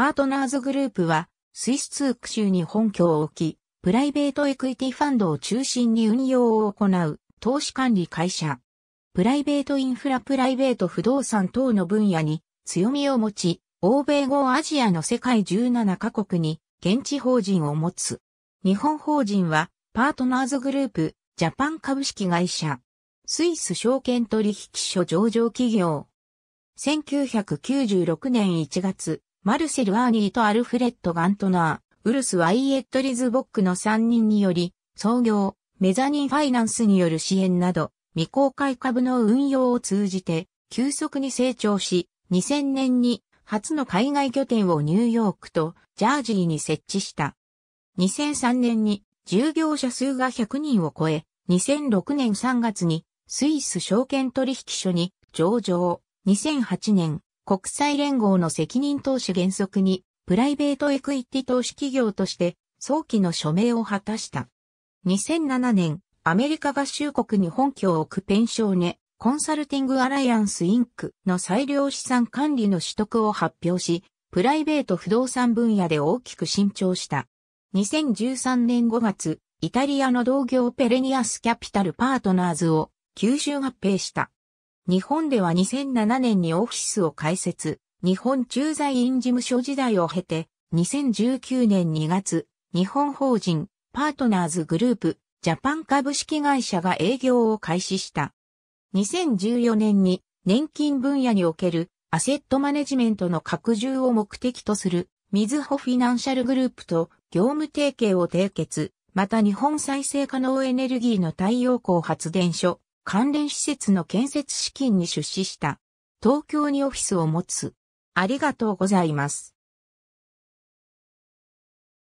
パートナーズグループは、スイスツーク州に本拠を置き、プライベートエクイティファンドを中心に運用を行う投資管理会社。プライベートインフラプライベート不動産等の分野に強みを持ち、欧米後アジアの世界17カ国に現地法人を持つ。日本法人はパートナーズグループジャパン株式会社。スイス証券取引所上場企業。1996年1月、マルセル・アーニーとアルフレッド・ガントナー、ウルス・ワイエット・リズボックの3人により、創業、メザニンファイナンスによる支援など、未公開株の運用を通じて、急速に成長し、2000年に初の海外拠点をニューヨークとジャージーに設置した。2003年に従業者数が100人を超え、2006年3月にスイス証券取引所に上場、2008年国際連合の責任投資原則に、プライベートエクイティ投資企業として、早期の署名を果たした。2007年、アメリカ合衆国に本拠を置くペンショーネ、コンサルティングアライアンスインクの裁量資産管理の取得を発表し、プライベート不動産分野で大きく伸長した。2013年5月、イタリアの同業ペレニアスキャピタルパートナーズを吸収合併した。日本では2007年にオフィスを開設、日本駐在員事務所時代を経て、2019年2月、日本法人、パートナーズグループ、ジャパン株式会社が営業を開始した。2014年に年金分野におけるアセットマネジメントの拡充を目的とする、みずほフィナンシャルグループと業務提携を締結、また日本再生可能エネルギーの太陽光発電所、関連施設の建設資金に出資した、東京にオフィスを持つ。ありがとうございます。